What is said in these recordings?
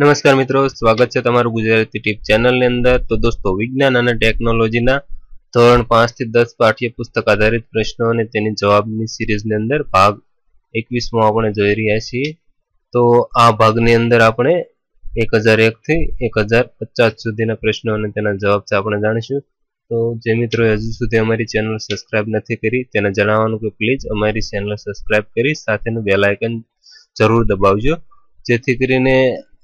નમસ્કાર મિત્રો સ્વાગત છે તમારું ગુજરાતી ટીપ ચેનલની અંદર તો દોસ્તો વિજ્ઞાન અને ટેકનોલોજીના ધોરણ પાંચથી દસ પાઠ્ય પુસ્તક આધારિત પ્રશ્નો અને તેની જવાબની સિરીઝની અંદર ભાગ એકવીસમાં આપણે જોઈ રહ્યા છીએ તો આ ભાગની અંદર આપણે એક હજાર એકથી એક હજાર પચાસ સુધીના પ્રશ્નો અને તેના જવાબ છે આપણે જાણીશું તો જે મિત્રો હજુ સુધી અમારી ચેનલ સબસ્ક્રાઈબ નથી કરી તેને જણાવવાનું કે પ્લીઝ અમારી ચેનલ સબસ્ક્રાઈબ કરી સાથેનું બેલ આઇકન જરૂર દબાવજો જેથી કરીને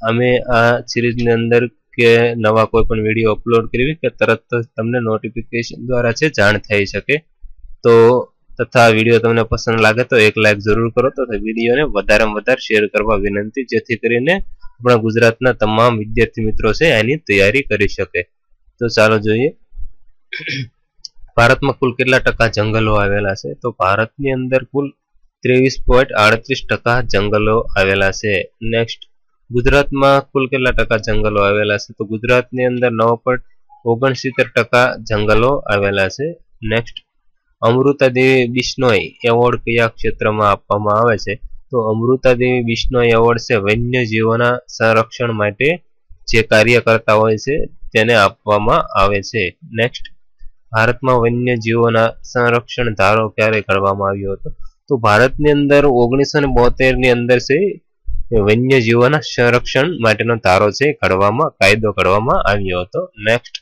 અમે આ સિરીઝની અંદર કે નવા કોઈ પણ વિડીયો અપલોડ કરવી કે તરત તમને નોટિફિકેશન દ્વારા છે જાણ થઈ શકે તો તથા વિડીયો તમને પસંદ લાગે તો એક લાઈક જરૂર કરો તો વિડીયોને વધારેમાં વધારે શેર કરવા વિનંતી જેથી કરીને આપણા ગુજરાતના તમામ વિદ્યાર્થી મિત્રો છે એની તૈયારી કરી શકે તો ચાલો જોઈએ ભારતમાં કુલ કેટલા ટકા જંગલો આવેલા છે તો ભારતની અંદર કુલ ત્રેવીસ પોઈન્ટ આડત્રીસ ટકા જંગલો આવેલા છે નેક્સ્ટ ગુજરાતમાં કુલ કેટલા ટકા જંગલો આવેલા છે તો ગુજરાતની અંદર નવ પોઈન્ટ ઓગણસિત્તેર ટકા જંગલો આવેલા છે નેક્સ્ટ અમૃતાદેવી બિશ્નોઈ એવોર્ડ કયા ક્ષેત્રમાં આપવામાં આવે છે તો અમૃતાદેવી બિશ્નોઈ એવોર્ડ છે વન્યજીવોના સંરક્ષણ માટે જે કાર્ય કરતા હોય છે તેને આપવામાં આવે છે નેક્સ્ટ ભારતમાં વન્યજીવોના સંરક્ષણ ધારો ક્યારે કરવામાં આવ્યો હતો તો ભારતની અંદર ઓગણીસો ની અંદર છે વન્ય જીવોના સંરક્ષણ માટેનો તારો છે ઘડવામાં કાયદો ઘડવામાં આવ્યો હતો નેક્સ્ટ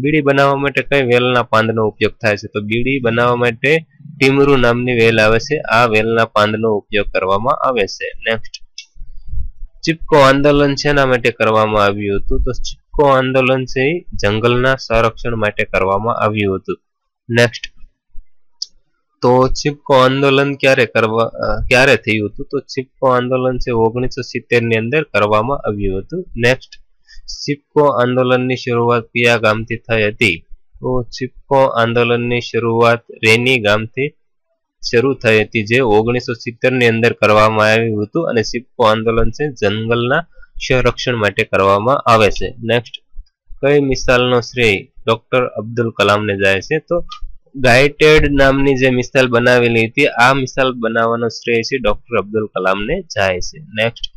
બીડી બનાવવા માટે કઈ વેલના પાંદનો ઉપયોગ થાય છે તો બીડી બનાવવા માટે ટીમરુ નામની વેલ આવે છે આ વેલના પાંદનો ઉપયોગ કરવામાં આવે છે નેક્સ્ટ ચીપકો આંદોલન શેના માટે કરવામાં આવ્યું હતું તો ચીપકો આંદોલન છે જંગલના સંરક્ષણ માટે કરવામાં આવ્યું હતું નેક્સ્ટ તો ચિપકો આંદોલન ક્યારે કરવા ક્યારે થયું હતું તો ચિપકો આંદોલન છે ઓગણીસો ની અંદર કરવામાં આવ્યું હતું નેક્સ્ટ ચિપકો આંદોલનની શરૂઆત કયા ગામથી થઈ હતી તો ચિપકો આંદોલનની શરૂઆત રેની ગામથી શરૂ થઈ હતી જે ઓગણીસો સિત્તેર ની અંદર કરવામાં આવ્યું હતું અને ચિપકો આંદોલન છે જંગલના સંરક્ષણ માટે કરવામાં આવે છે નેક્સ્ટ કઈ મિસાલનો શ્રેય ડોક્ટર અબ્દુલ કલામને જાય છે તો ગાઇટેડ નામની જે મિસાલ બનાવેલી હતી આ મિસાલ બનાવવાનો શ્રેય છે ડોક્ટર અબ્દુલ કલામને જાય છે નેક્સ્ટ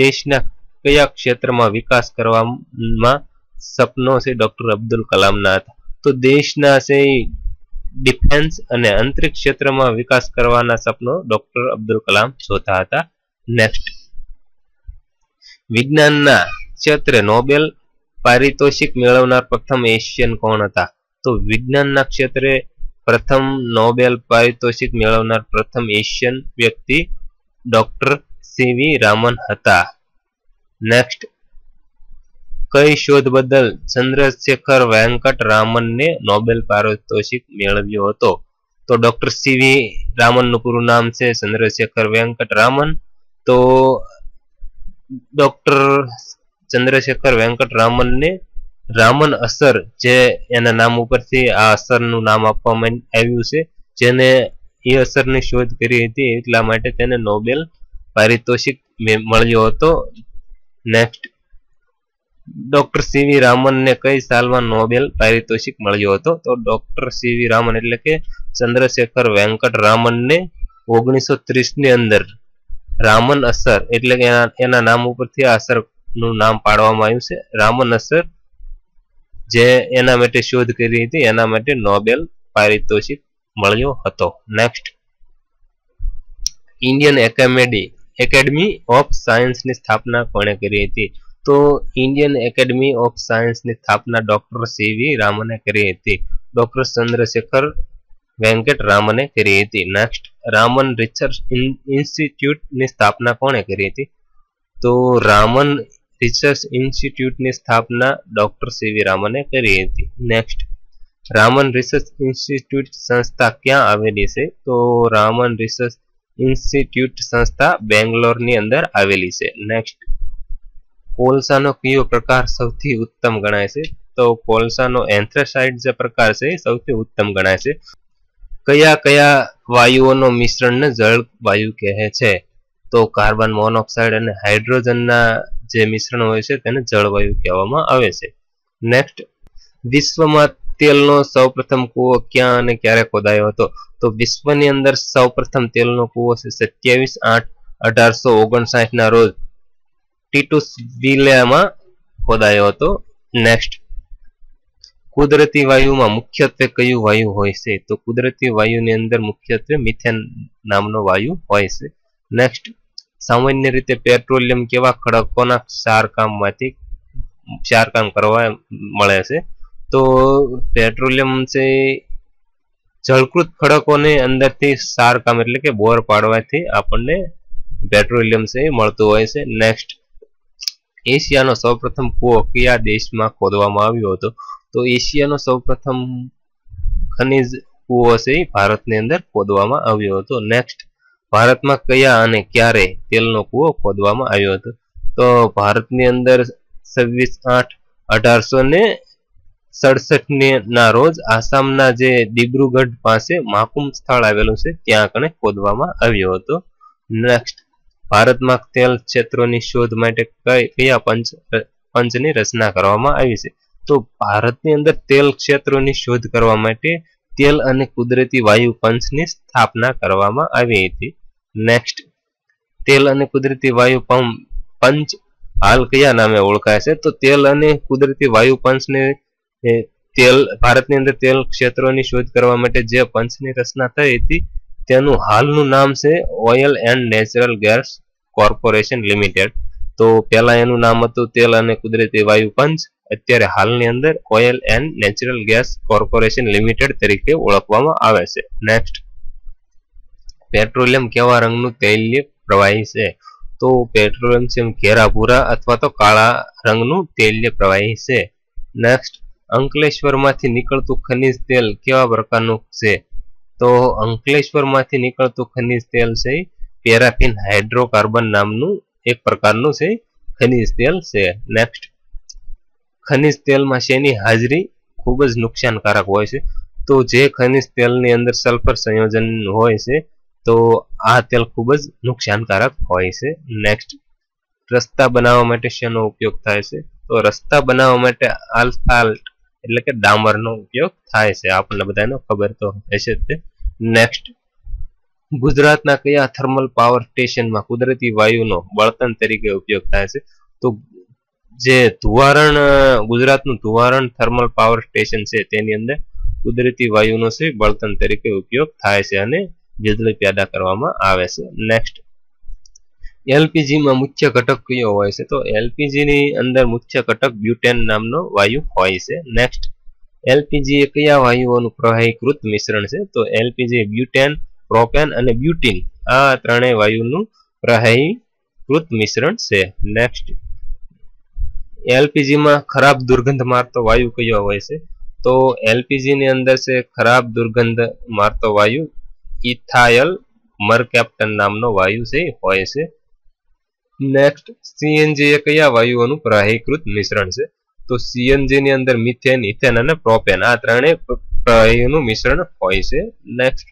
દેશના કયા ક્ષેત્રમાં વિકાસ કરવામાં સપનો છે ડોક્ટર અબ્દુલ કલામના હતા તો દેશના છે ડિફેન્સ અને અંતરિક્ષ ક્ષેત્રમાં વિકાસ કરવાના સપનો ડોક્ટર અબ્દુલ કલામ જોતા હતા નેક્સ્ટ વિજ્ઞાનના ક્ષેત્રે નોબેલ પારિતોષિક મેળવનાર પ્રથમ એશિયન કોણ હતા તો વિજ્ઞાનના ક્ષેત્રે પ્રથમ નોબેલ પારિતોષિક મેળવનાર પ્રથમ એશિયન વ્યક્તિ ડોક્ટર સીવી રામન હતા નેક્સ્ટ કઈ શોધ બદલ ચંદ્રશેખર વેંકટ રામનને નોબેલ પારિતોષિક મેળવ્યો હતો તો ડોક્ટર સીવી રામનનું પૂરું નામ છે ચંદ્રશેખર વેંકટ રામન તો ડોક્ટર ચંદ્રશેખર વેંકટ રામનને રામન અસર જે એના નામ ઉપરથી આ અસરનું નામ આપવામાં આવ્યું છે જેને એ અસરની શોધ કરી હતી એટલા માટે તેને નોબેલ પારિતોષિક મળ્યો હતો નેક્સ્ટ ડોક્ટર સીવી રામનને કઈ સાલમાં નોબેલ પારિતોષિક મળ્યો હતો તો ડોક્ટર સીવી રામન એટલે કે ચંદ્રશેખર વેંકટ રામનને ઓગણીસો ત્રીસની અંદર રામન અસર એટલે કે એના નામ ઉપરથી આ અસર નું નામ પાડવામાં આવ્યું છે રામન અસર જે એના માટે શોધ કરી હતી એના માટે નોબેલ પારિતોષિક મળ્યો હતો next Indian academy academy of સાયન્સની સ્થાપના કોણે કરી હતી તો ઇન્ડિયન એકેડમી ઓફ સાયન્સની સ્થાપના ડોક્ટર સીવી રામને કરી હતી ડોક્ટર ચંદ્રશેખર વેંકટ રામને કરી હતી નેક્સ્ટ રામન રિસર્ચ ઇન્સ્ટિટ્યૂટની સ્થાપના કોણે કરી હતી તો રામન રિસર્ચ ઇન્સ્ટિટ્યૂટની સ્થાપના ડોક્ટર સીવી રામને કરી હતી નેક્સ્ટ રામન રિસર્ચ ઇન્સ્ટિટ્યૂટ સંસ્થા ક્યાં આવેલી છે તો રામન રિસર્ચ ઇન્સ્ટિટ્યૂટ સંસ્થા બેંગ્લોરની અંદર આવેલી છે નેક્સ્ટ કોલસાનો કયો પ્રકાર સૌથી ઉત્તમ ગણાય છે તો કોલસાનો એન્થ્રેસાઇડ જે પ્રકાર છે સૌથી ઉત્તમ ગણાય છે કયા કયા વાયુઓનો મિશ્રણને જળ વાયુ કહે છે તો કાર્બન મોનોક્સાઇડ અને હાઇડ્રોજનના જે મિશ્રણ હોય છે તેને જળવાયુ કહેવામાં આવે છે નેક્સ્ટ વિશ્વમાં તેલનો સૌપ્રથમ કૂવો ક્યાં અને ક્યારે ખોદાયો હતો તો વિશ્વની અંદર સૌપ્રથમ તેલનો કૂવો છે સત્યાવીસ આઠ અઢારસો ના રોજ ટીટુસ વિલેમાં ખોદાયો હતો નેક્સ્ટ કુદરતી વાયુમાં મુખ્યત્વે કયું વાયુ હોય છે તો કુદરતી વાયુની અંદર મુખ્યત્વે મિથેન નામનો વાયુ હોય છે નેક્સ્ટ સામાન્ય રીતે પેટ્રોલિયમ કેવા ખડકોના ક્ષારકામમાંથી ક્ષારકામ કરવા મળે છે તો પેટ્રોલિયમ છે જળકૃત ખડકોને અંદરથી ક્ષારકામ એટલે કે બોર પાડવાથી આપણને પેટ્રોલિયમ છે મળતું હોય છે નેક્સ્ટ એશિયાનો સૌપ્રથમ કૂવો કયા દેશમાં ખોદવામાં આવ્યો હતો તો એશિયાનો સૌપ્રથમ ખનિજ કૂવો છે ભારતની અંદર ખોદવામાં આવ્યો હતો નેક્સ્ટ ભારતમાં કયા અને ક્યારે તેલનો કૂવો ખોદવામાં આવ્યો હતો તો ભારતની અંદર છવ્વીસ આઠ અઢારસો ને સડસઠ ના રોજ આસામના જે દિબ્રુગઢ પાસે માકુમ સ્થળ આવેલું છે ત્યાં કણે ખોદવામાં આવ્યો હતો નેક્સ્ટ ભારતમાં તેલ ક્ષેત્રોની શોધ માટે કઈ કયા પંચ પંચની રચના કરવામાં આવી છે તો ભારતની અંદર તેલ ક્ષેત્રોની શોધ કરવા માટે તેલ અને કુદરતી વાયુ પંચની સ્થાપના કરવામાં આવી હતી નેક્સ્ટ તેલ અને કુદરતી વાયુ પંપ પંચ હાલ કયા નામે ઓળખાય છે તો તેલ અને કુદરતી વાયુ પંચને તેલ ભારતની અંદર તેલ ક્ષેત્રોની શોધ કરવા માટે જે પંચની રચના થઈ હતી તેનું હાલનું નામ છે oil and natural gas corporation limited તો પહેલા એનું નામ હતું તેલ અને કુદરતી વાયુ પંચ અત્યારે હાલની અંદર oil and natural gas corporation limited તરીકે ઓળખવામાં આવે છે નેક્સ્ટ પેટ્રોલિયમ કેવા રંગનું તૈલીય પ્રવાહી છે તો પેટ્રોલિયમ છે ઘેરા ભૂરા અથવા તો કાળા રંગનું તૈલીય પ્રવાહી છે નેક્સ્ટ અંકલેશ્વરમાંથી નીકળતું ખનિજ તેલ કેવા પ્રકારનું છે તો અંકલેશ્વરમાંથી નીકળતું ખનિજ તેલ છે પેરાફિન હાઇડ્રોકાર્બન નામનું એક પ્રકારનું છે ખનિજ તેલ છે નેક્સ્ટ ખનિજ તેલમાં શેની હાજરી ખૂબ જ નુકસાનકારક હોય છે તો જે ખનિજ તેલની અંદર સલ્ફર સંયોજન હોય છે તો આ તેલ ખૂબ જ નુકસાનકારક હોય છે નેક્સ્ટ રસ્તા બનાવવા માટે શેનો ઉપયોગ થાય છે તો રસ્તા બનાવવા માટે આલ્ફાલ્ટ એટલે કે ડામરનો ઉપયોગ થાય છે આપણને બધાને ખબર તો હશે તે નેક્સ્ટ ગુજરાતના કયા થર્મલ પાવર સ્ટેશનમાં કુદરતી વાયુનો બળતણ તરીકે ઉપયોગ થાય છે તો જે ધુવારણ ગુજરાતનું ધુવારણ થર્મલ પાવર સ્ટેશન છે તેની અંદર કુદરતી વાયુનો છે બળતણ તરીકે ઉપયોગ થાય છે અને વીજળી પેદા કરવામાં આવે છે નેક્સ્ટ એલપીજીમાં મુખ્ય ઘટક કયો હોય છે તો એલપીજીની અંદર મુખ્ય ઘટક બ્યુટેન નામનો વાયુ હોય છે નેક્સ્ટ એલપીજી એ કયા વાયુઓનું પ્રવાહીકૃત મિશ્રણ છે તો એલપીજી બ્યુટેન પ્રોપેન અને બ્યુટીન આ ત્રણેય વાયુનું પ્રવાહીકૃત મિશ્રણ છે નેક્સ્ટ એલપીજીમાં ખરાબ દુર્ગંધ મારતો વાયુ કયો હોય છે તો એલપીજીની અંદર છે ખરાબ દુર્ગંધ મારતો વાયુ ઇથાયલ મરકેપ્ટન નામનો વાયુ છે હોય છે નેક્સ્ટ સીએનજી એ કયા વાયુઓનું પ્રવાહીકૃત મિશ્રણ છે તો સીએનજી ની અંદર મિથેન ઇથેન અને પ્રોપેન આ ત્રણેય પ્રવાહીઓનું મિશ્રણ હોય છે નેક્સ્ટ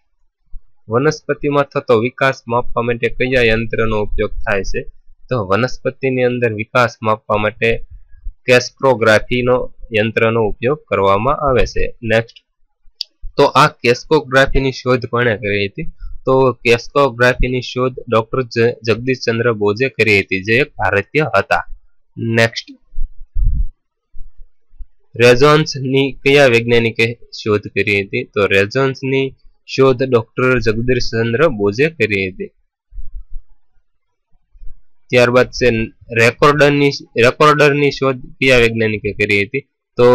વનસ્પતિમાં થતો વિકાસ માપવા માટે કયા યંત્રનો ઉપયોગ થાય છે તો વનસ્પતિની અંદર વિકાસ માપવા માટે કેસ્ટ્રોગ્રાફીનો યંત્રનો ઉપયોગ કરવામાં આવે છે નેક્સ્ટ તો આ કેસ્કોગ્રાફીની શોધ કોણે કરી હતી તો કેસ્કોગ્રાફીની શોધ ડોક્ટર જગદીશ બોઝે કરી હતી જે એક ભારતીય હતા નેક્સ્ટ રેઝોન્સની કયા વૈજ્ઞાનિકે શોધ કરી હતી તો રેઝોન્સની શોધ ડોક્ટર જગદીશ ચંદ્ર બોઝે કરી હતી ત્યારબાદ છે રેકોર્ડરની રેકોર્ડરની શોધ કયા વૈજ્ઞાનિકે કરી હતી તો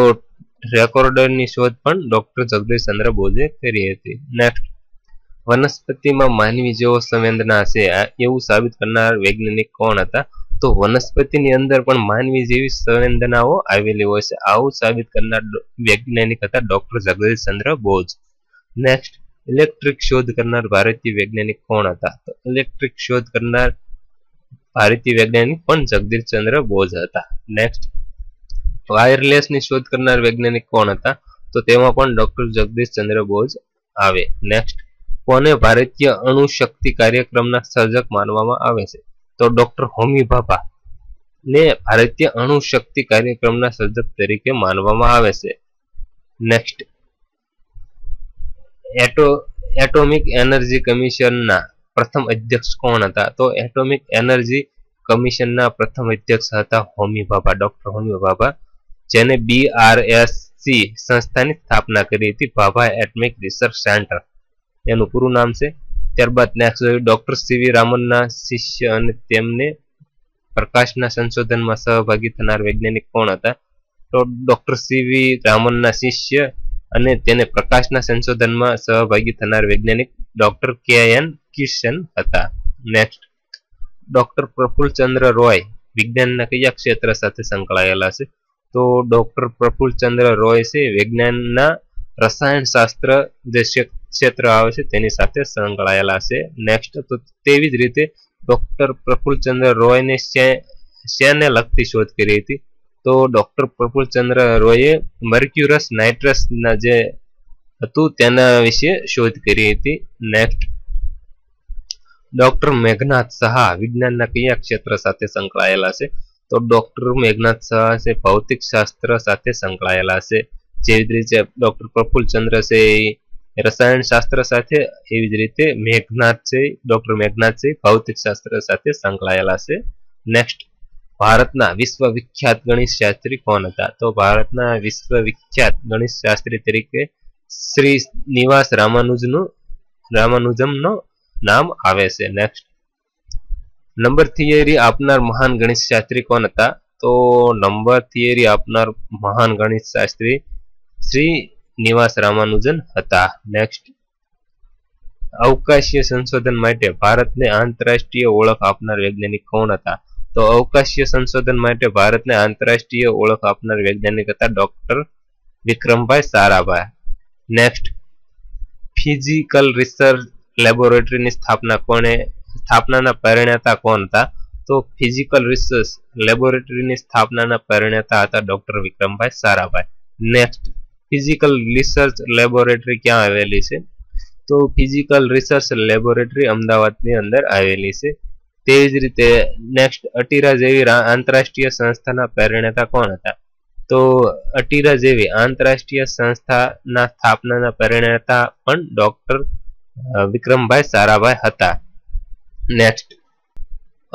રેકોર્ડરની શોધ પણ ડોક્ટર જગદીશચંદ્ર બોઝે કરી હતી નેક્સ્ટ વનસ્પતિમાં માનવી જેવો સંવેદના છે એવું સાબિત કરનાર વૈજ્ઞાનિક કોણ હતા તો વનસ્પતિની અંદર પણ માનવી જેવી સંવેદનાઓ આવેલી હોય છે આવું સાબિત કરનાર વૈજ્ઞાનિક હતા doctor Jagdishchandra Bose next electric શોધ કરનાર ભારતીય વૈજ્ઞાનિક કોણ હતા તો ઇલેક્ટ્રિક શોધ કરનાર ભારતીય વૈજ્ઞાનિક પણ જગદીશ ચંદ્ર બોઝ હતા નેક્સ્ટ વાયરલેસની શોધ કરનાર વૈજ્ઞાનિક કોણ હતા તો તેમાં પણ ડોક્ટર જગદીશ ચંદ્ર બોઝ આવે નેક્સ્ટ કોને ભારતીય અણુશક્તિ કાર્યક્રમના સર્જક માનવામાં આવે છે તો ડોક્ટર હોમી ભાભા ને ભારતીય અણુશક્તિ કાર્યક્રમના સર્જક તરીકે માનવામાં આવે છે નેક્સ્ટ એટો એટોમિક એનર્જી કમિશનના પ્રથમ અધ્યક્ષ કોણ હતા તો એટોમિક એનર્જી કમિશનના પ્રથમ અધ્યક્ષ હતા હોમી ભાભા ડોક્ટર હોમી ભાભા જેને બીઆરએસસી સંસ્થાની સ્થાપના કરી હતી ભાભા એટમિક રિસર્ચ સેન્ટર એનું પૂરું નામ છે ત્યારબાદ નેક્સ્ટ ડોક્ટર સીવી રામનના શિષ્ય અને તેમને પ્રકાશના સંશોધનમાં સહભાગી થનાર વૈજ્ઞાનિક કોણ હતા તો ડોક્ટર સીવી રામનના શિષ્ય અને તેને પ્રકાશના સંશોધનમાં સહભાગી થનાર વૈજ્ઞાનિક ડોક્ટર કે એન કિશન હતા નેક્સ્ટ ડોક્ટર પ્રફુલ્લ ચંદ્ર રોય વિજ્ઞાનના કયા ક્ષેત્ર સાથે સંકળાયેલા છે તો ડૉક્ટર પ્રફુલચંદ્ર રોય છે વિજ્ઞાનના રસાયણશાસ્ત્ર જે ક્ષેત્ર આવે છે તેની સાથે સંકળાયેલા છે નેક્સ્ટ તો તેવી જ રીતે ડૉક્ટર પ્રફુલચંદ્ર રોયને શેને લગતી શોધ કરી હતી તો ડૉક્ટર પ્રફુલચંદ્ર રોયે મર્ક્યુરસ નાઇટ્રસના જે હતું તેના વિશે શોધ કરી હતી નેક્સ્ટ ડૉક્ટર મેઘનાથ સહા વિજ્ઞાનના કયા ક્ષેત્ર સાથે સંકળાયેલા છે તો ડૉક્ટર મેઘનાથ શાહ છે ભૌતિક શાસ્ત્ર સાથે સંકળાયેલા છે જેવી જ રીતે ડૉક્ટર પ્રફુલચંદ્ર છે રસાયણ શાસ્ત્ર સાથે એવી જ રીતે મેઘનાથ છે ડૉક્ટર મેઘનાથ છે ભૌતિક શાસ્ત્ર સાથે સંકળાયેલા છે નેક્સ્ટ ભારતના વિશ્વ વિખ્યાત ગણિત શાસ્ત્રી કોણ હતા તો ભારતના વિશ્વ વિખ્યાત ગણિત શાસ્ત્રી તરીકે શ્રી નિવાસ રામાનુજ રામાનુજનું રામાનુજમનો નામ આવે છે નેક્સ્ટ નંબર થિયરી આપનાર મહાન ગણિત શાસ્ત્રી કોણ હતા તો નંબર થિયરી આપનાર મહાન ગણિત શાસ્ત્રી શ્રી નિવાસ રામાનુજન હતા નેક્સ્ટ અવકાશીય સંશોધન માટે ભારતને આંતરરાષ્ટ્રીય ઓળખ આપનાર વૈજ્ઞાનિક કોણ હતા તો અવકાશીય સંશોધન માટે ભારતને આંતરરાષ્ટ્રીય ઓળખ આપનાર વૈજ્ઞાનિક હતા doctor Vikrambhai Sarabhai next physical research લેબોરેટરીની સ્થાપના કોણે સ્થાપનાના પરિણેતા કોણ હતા તો ફિઝિકલ રિસર્ચ લેબોરેટરીની સ્થાપનાના પરિણેતા હતા doctor Vikrambhai Sarabhai next physical research laboratory ક્યાં આવેલી છે તો ફિઝિકલ રિસર્ચ લેબોરેટરી અમદાવાદની અંદર આવેલી છે તેવી જ રીતે નેક્સ્ટ અટીરા જેવી આંતરરાષ્ટ્રીય સંસ્થાના પરિણેતા કોણ હતા તો અટીરા જેવી આંતરરાષ્ટ્રીય સંસ્થાના સ્થાપનાના પરિણેતા પણ ડોક્ટર વિક્રમભાઈ સારાભાઈ હતા નેક્સ્ટ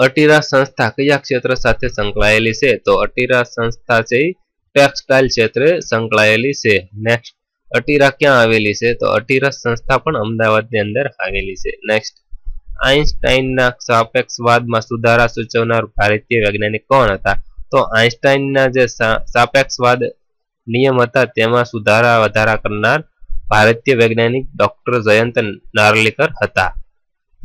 અટીરા સંસ્થા કયા ક્ષેત્ર સાથે સંકળાયેલી છે તો અટીરા સંસ્થા છે ટેક્સટાઇલ ક્ષેત્રે સંકળાયેલી છે નેક્સ્ટ અટીરા ક્યાં આવેલી છે તો અટીરા સંસ્થા પણ અમદાવાદની અંદર આવેલી છે નેક્સ્ટ આઇન્સ્ટાઇનના સાપેક્ષવાદમાં સુધારા સૂચવનાર ભારતીય વૈજ્ઞાનિક કોણ હતા તો આઇન્સ્ટાઇનના જે સાપેક્ષવાદ નિયમ હતા તેમાં સુધારા વધારા કરનાર ભારતીય વૈજ્ઞાનિક ડોક્ટર જયંત નાર્લિકર હતા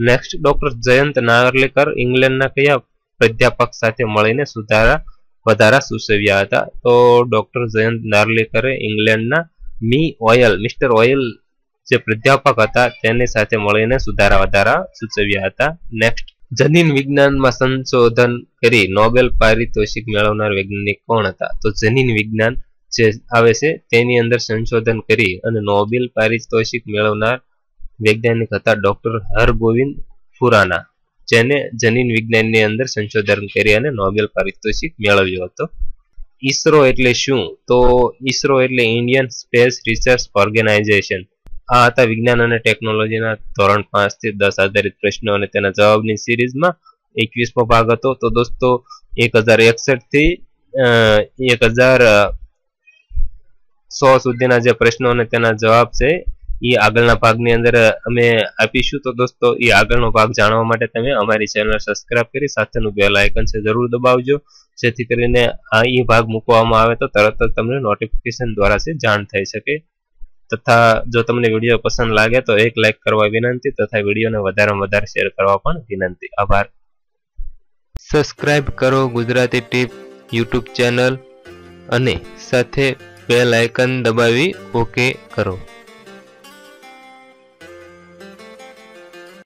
નેક્સ્ટ ડોક્ટર જયંત નાગરલેકર ઇંગ્લેન્ડના કયા પ્રાધ્યાપક સાથે મળીને સુધારા વધારા સૂચવ્યા હતા તો ડોક્ટર જયંત નાગરલેકરે ઇંગ્લેન્ડના મી ઓયલ મિસ્ટર ઓયલ જે પ્રાધ્યાપક હતા તેની સાથે મળીને સુધારા વધારા સૂચવ્યા હતા નેક્સ્ટ જનીન વિજ્ઞાનમાં સંશોધન કરી નોબેલ પારિતોષિક મેળવનાર વૈજ્ઞાનિક કોણ હતા તો જનીન વિજ્ઞાન જે આવે છે તેની અંદર સંશોધન કરી અને નોબેલ પારિતોષિક મેળવનાર વૈજ્ઞાનિક હતા ડોક્ટર હરગોવિંદ ફુરાના જેને જનીન વિજ્ઞાનની અંદર સંશોધન કરી અને નોબેલ પારિતોષિક મેળવ્યો હતો ઈસરો એટલે શું તો ઈસરો એટલે ઇન્ડિયન સ્પેસ રિસર્ચ ઓર્ગેનાઇઝેશન આ હતા વિજ્ઞાન અને ટેકનોલોજીના ધોરણ પાંચ થી દસ આધારિત પ્રશ્નો અને તેના જવાબની સિરીઝમાં એકવીસમો ભાગ હતો તો દોસ્તો એક હજાર એકસઠ થી એક હજાર સો સુધીના જે પ્રશ્નો અને તેના જવાબ છે એ આગળના ભાગની અંદર અમે આપીશું તો દોસ્તો એ આગળનો ભાગ જાણવા માટે તમે અમારી ચેનલ સબસ્ક્રાઇબ કરી સાથેનું બેલ આઇકન છે જરૂર દબાવજો જેથી કરીને આ એ ભાગ મૂકવામાં આવે તો તરત જ તમને નોટિફિકેશન દ્વારા છે જાણ થઈ શકે તથા જો તમને વિડીયો પસંદ લાગે તો એક લાઇક કરવા વિનંતી તથા વિડીયોને વધારેમાં વધારે શેર કરવા પણ વિનંતી આભાર સબસ્ક્રાઇબ કરો ગુજરાતી ટીપ યુટ્યુબ ચેનલ અને સાથે બેલ આઇકન દબાવી ઓકે કરો